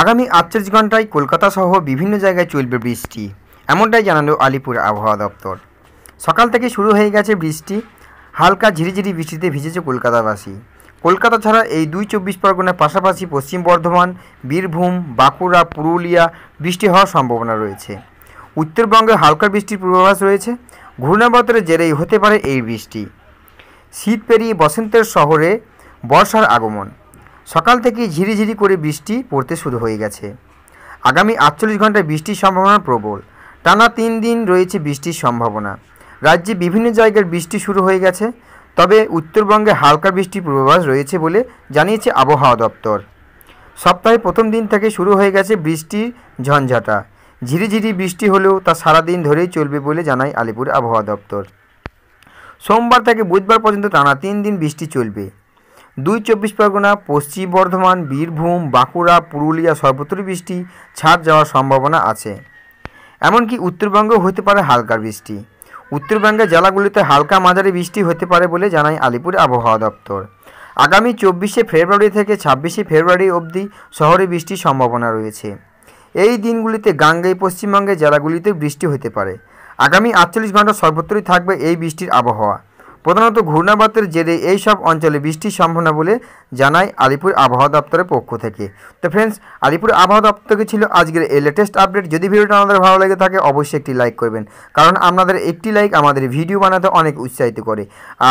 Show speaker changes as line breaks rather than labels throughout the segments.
আগামী আটচল্লিশ ঘন্টায় কলকাতা সহ বিভিন্ন জায়গায় চলবে বৃষ্টি এমনটাই জানালো আলিপুর আবহাওয়া দপ্তর সকাল থেকে শুরু হয়ে গেছে বৃষ্টি হালকা ঝিরিঝিরি বৃষ্টিতে ভিজেছে কলকাতাবাসী কলকাতা ছাড়া এই দুই চব্বিশ পরগনার পাশাপাশি পশ্চিম বর্ধমান বীরভূম বাঁকুড়া পুরুলিয়া বৃষ্টি হওয়ার সম্ভাবনা রয়েছে উত্তরবঙ্গে হালকা বৃষ্টির পূর্বাভাস রয়েছে ঘূর্ণাবতরে জেরেই হতে পারে এই বৃষ্টি শীত পেরিয়ে বসন্তের শহরে বর্ষার আগমন সকাল থেকে ঝিরিঝিরি করে বৃষ্টি পড়তে শুরু হয়ে গেছে আগামী আটচল্লিশ ঘন্টায় বৃষ্টির সম্ভাবনা প্রবল টানা তিন দিন রয়েছে বৃষ্টির সম্ভাবনা রাজ্যে বিভিন্ন জায়গায় বৃষ্টি শুরু হয়ে গেছে তবে উত্তরবঙ্গে হালকা বৃষ্টির পূর্বাভাস রয়েছে বলে জানিয়েছে আবহাওয়া দপ্তর সপ্তাহে প্রথম দিন থেকে শুরু হয়ে গেছে বৃষ্টির ঝঞ্ঝাটা ঝিরিঝিরি বৃষ্টি হলেও তা সারাদিন ধরেই চলবে বলে জানায় আলিপুর আবহাওয়া দপ্তর সোমবার থেকে বুধবার পর্যন্ত টানা তিন দিন বৃষ্টি চলবে দুই চব্বিশ পরগনা পশ্চিম বর্ধমান বীরভূম বাঁকুড়া পুরুলিয়া সর্বত্র বৃষ্টি ছাদ যাওয়ার সম্ভাবনা আছে এমনকি উত্তরবঙ্গেও হতে পারে হালকা বৃষ্টি উত্তরবঙ্গের জেলাগুলিতে হালকা মাঝারি বৃষ্টি হতে পারে বলে জানায় আলিপুর আবহাওয়া দপ্তর আগামী চব্বিশে ফেব্রুয়ারি থেকে ছাব্বিশে ফেব্রুয়ারি অবধি শহরে বৃষ্টির সম্ভাবনা রয়েছে এই দিনগুলিতে গাঙ্গেয় পশ্চিমবঙ্গের জেলাগুলিতে বৃষ্টি হতে পারে আগামী আটচল্লিশ ঘন্টা সর্বত্রই থাকবে এই বৃষ্টির আবহাওয়া প্রধানত ঘূর্ণাবাতের জেরে এই সব অঞ্চলে বৃষ্টির সম্ভাবনা বলে জানায় আলিপুর আবহাওয়া দপ্তরের পক্ষ থেকে তো ফ্রেন্ডস আলিপুর আবহাওয়া দপ্তরকে ছিল আজকের এই লেটেস্ট আপডেট যদি ভিডিওটা আমাদের ভালো লেগে থাকে অবশ্যই একটি লাইক করবেন কারণ আপনাদের একটি লাইক আমাদের ভিডিও বানাতে অনেক উৎসাহিত করে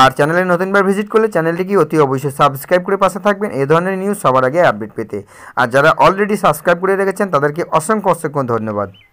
আর চ্যানেলে নতুনবার ভিজিট করলে চ্যানেলটিকে অতি অবশ্যই সাবস্ক্রাইব করে পাশে থাকবেন এই ধরনের নিউজ সবার আগে আপডেট পেতে আর যারা অলরেডি সাবস্ক্রাইব করে রেখেছেন তাদেরকে অসংখ্য অসংখ্য ধন্যবাদ